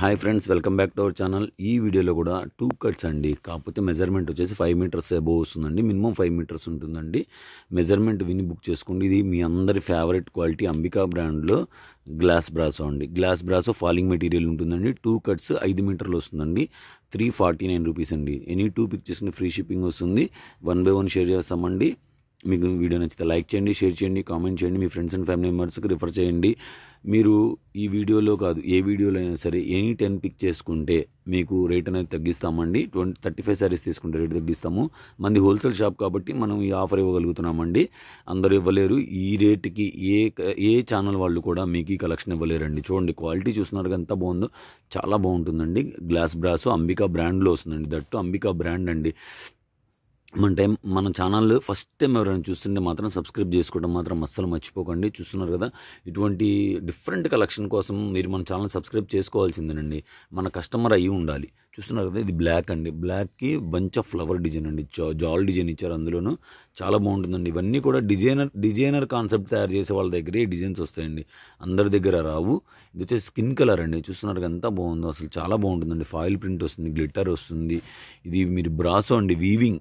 hi friends welcome back to our channel ఈ వీడియోలో కూడా టూ కట్స్ అండి కాకపోతే మెజర్మెంట్ వచ్చేసి ఫైవ్ మీటర్స్ అబోవ్ వస్తుందండి మినిమం ఫైవ్ మీటర్స్ ఉంటుందండి మెజర్మెంట్ విని బుక్ చేసుకోండి ఇది మీ అందరి ఫేవరెట్ క్వాలిటీ అంబికా బ్రాండ్లో గ్లాస్ బ్రాసో అండి గ్లాస్ బ్రాసో ఫాలింగ్ మెటీరియల్ ఉంటుందండి టూ కట్స్ ఐదు మీటర్లు వస్తుందండి త్రీ ఫార్టీ నైన్ రూపీస్ అండి ఎనీ టూ పిక్ చేసుకుని ఫ్రీ షిప్పింగ్ వస్తుంది వన్ బై వన్ షేర్ చేస్తామండి మీకు వీడియో నచ్చితే లైక్ చేయండి షేర్ చేయండి కామెంట్ చేయండి మీ ఫ్రెండ్స్ అండ్ ఫ్యామిలీ మెంబర్స్కి రిఫర్ చేయండి మీరు ఈ వీడియోలో కాదు ఏ వీడియోలో అయినా సరే ఎనీ టెన్ పిక్ చేసుకుంటే మీకు రేట్ అనేది తగ్గిస్తామండి ట్వంటీ థర్టీ ఫైవ్ శారీస్ తీసుకుంటే రేట్ తగ్గిస్తాము మంది హోల్సేల్ షాప్ కాబట్టి మనం ఈ ఆఫర్ ఇవ్వగలుగుతున్నామండి అందరూ ఇవ్వలేరు ఈ రేట్కి ఏ ఏ ఛానల్ వాళ్ళు కూడా మీకు ఈ కలెక్షన్ ఇవ్వలేరండి చూడండి క్వాలిటీ చూస్తున్నారు ఎంత బాగుందో చాలా బాగుంటుందండి గ్లాస్ బ్రాస్ అంబికా బ్రాండ్లో వస్తుందండి దట్టు అంబికా బ్రాండ్ అండి మన టైం మన ఛానల్ ఫస్ట్ టైం ఎవరైనా చూస్తుంటే మాత్రం సబ్స్క్రైబ్ చేసుకోవడం మాత్రం అస్సలు మర్చిపోకండి చూస్తున్నారు కదా ఇటువంటి డిఫరెంట్ కలెక్షన్ కోసం మీరు మన ఛానల్ సబ్స్క్రైబ్ చేసుకోవాల్సిందేనండి మన కస్టమర్ అయ్యి ఉండాలి చూస్తున్నారు కదా ఇది బ్లాక్ అండి బ్లాక్కి బంచ్ ఆఫ్ ఫ్లవర్ డిజైన్ అండి జాల్ డిజైన్ ఇచ్చారు అందులోనూ చాలా బాగుంటుందండి ఇవన్నీ కూడా డిజైనర్ డిజైనర్ కాన్సెప్ట్ తయారు చేసే వాళ్ళ దగ్గరే డిజైన్స్ వస్తాయండి అందరి దగ్గర రావు ఇది వచ్చేసి స్కిన్ కలర్ అండి చూస్తున్నారు ఎంత బాగుందో అసలు చాలా బాగుంటుందండి ఫాయిల్ ప్రింట్ వస్తుంది గ్లిట్టర్ వస్తుంది ఇది మీరు బ్రాసో అండి వీవింగ్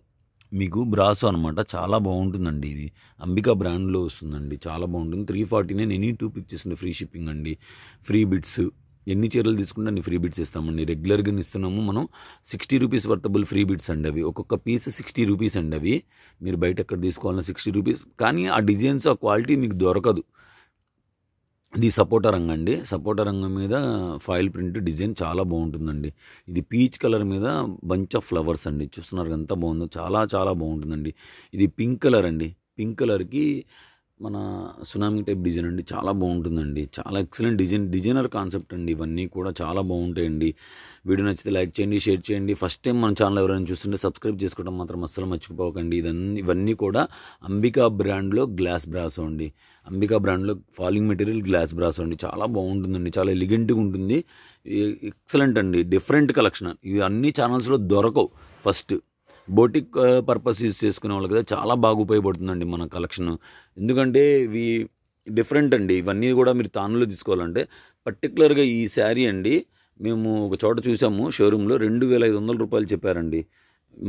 మీకు బ్రాసో అనమాట చాలా బాగుంటుందండి ఇది అంబికా బ్రాండ్లో వస్తుందండి చాలా బాగుంటుంది three forty nine any two pick చేసిన ఫ్రీ షిప్పింగ్ అండి ఫ్రీ బిట్స్ ఎన్ని చీరలు తీసుకుంటే అన్ని ఫ్రీ బిట్స్ ఇస్తామండి రెగ్యులర్గా ఇస్తున్నాము మనం sixty rupees worthable free bits అండి అవి ఒక్కొక్క పీస్ సిక్స్టీ రూపీస్ అండి అవి మీరు బయట ఎక్కడ తీసుకోవాలన్నా సిక్స్టీ రూపీస్ కానీ ఆ డిజైన్స్ ఆ క్వాలిటీ మీకు దొరకదు ఇది సపోటా రంగు అండి సపోటా రంగు మీద ఫాయిల్ ప్రింట్ డిజైన్ చాలా బాగుంటుందండి ఇది పీచ్ కలర్ మీద బంచ్ ఆఫ్ ఫ్లవర్స్ అండి చూస్తున్నారు ఎంత బాగుందో చాలా చాలా బాగుంటుందండి ఇది పింక్ కలర్ అండి పింక్ కలర్కి మన సునామీ టైప్ డిజైన్ అండి చాలా బాగుంటుందండి చాలా ఎక్సలెంట్ డిజైన్ డిజైనర్ కాన్సెప్ట్ అండి ఇవన్నీ కూడా చాలా బాగుంటాయండి వీడియో నచ్చితే లైక్ చేయండి షేర్ చేయండి ఫస్ట్ టైం మన ఛానల్ ఎవరైనా చూస్తుంటే సబ్స్క్రైబ్ చేసుకోవడం మాత్రం అస్సలు మర్చిపోకండి ఇదన్నీ ఇవన్నీ కూడా అంబికా బ్రాండ్లో గ్లాస్ బ్రాసో అండి అంబికా బ్రాండ్లో ఫాలింగ్ మెటీరియల్ గ్లాస్ బ్రాసో అండి చాలా బాగుంటుందండి చాలా ఎలిగెంట్గా ఉంటుంది ఎక్సలెంట్ అండి డిఫరెంట్ కలెక్షన్ ఇవి అన్ని ఛానల్స్లో దొరకవు ఫస్ట్ బోటిక్ పర్పస్ యూజ్ చేసుకునే వాళ్ళకి కదా చాలా బాగా ఉపయోగపడుతుందండి మన కలెక్షన్ ఎందుకంటే ఇవి డిఫరెంట్ అండి ఇవన్నీ కూడా మీరు తానులో తీసుకోవాలంటే పర్టికులర్గా ఈ శారీ అండి మేము ఒక చోట చూసాము షోరూంలో రెండు వేల ఐదు వందల రూపాయలు చెప్పారండి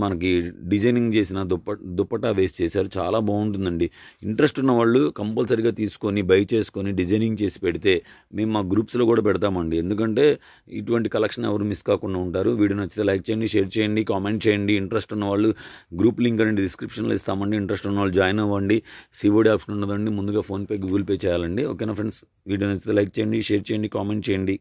మనకి డిజైనింగ్ చేసిన దుప్ప దుప్పటా వేస్ట్ చేశారు చాలా బాగుంటుందండి ఇంట్రెస్ట్ ఉన్న వాళ్ళు కంపల్సరిగా తీసుకొని బై చేసుకొని డిజైనింగ్ చేసి పెడితే మేము మా గ్రూప్స్లో కూడా పెడతామండి ఎందుకంటే ఇటువంటి కలెక్షన్ ఎవరు మిస్ కాకుండా ఉంటారు వీడియో నచ్చితే లైక్ చేయండి షేర్ చేయండి కామెంట్ చేయండి ఇంట్రెస్ట్ ఉన్నవాళ్ళు గ్రూప్ లింక్ అనేది డిస్క్రిప్షన్లో ఇస్తామండి ఇంట్రెస్ట్ ఉన్నవాళ్ళు జాయిన్ అవ్వండి సివోడి ఆప్షన్ ఉన్నదండి ముందుగా ఫోన్పే గూగుల్ పే చేయాలండి ఓకేనా ఫ్రెండ్స్ వీడియో నచ్చితే లైక్ చేయండి షేర్ చేయండి కామెంట్ చేయండి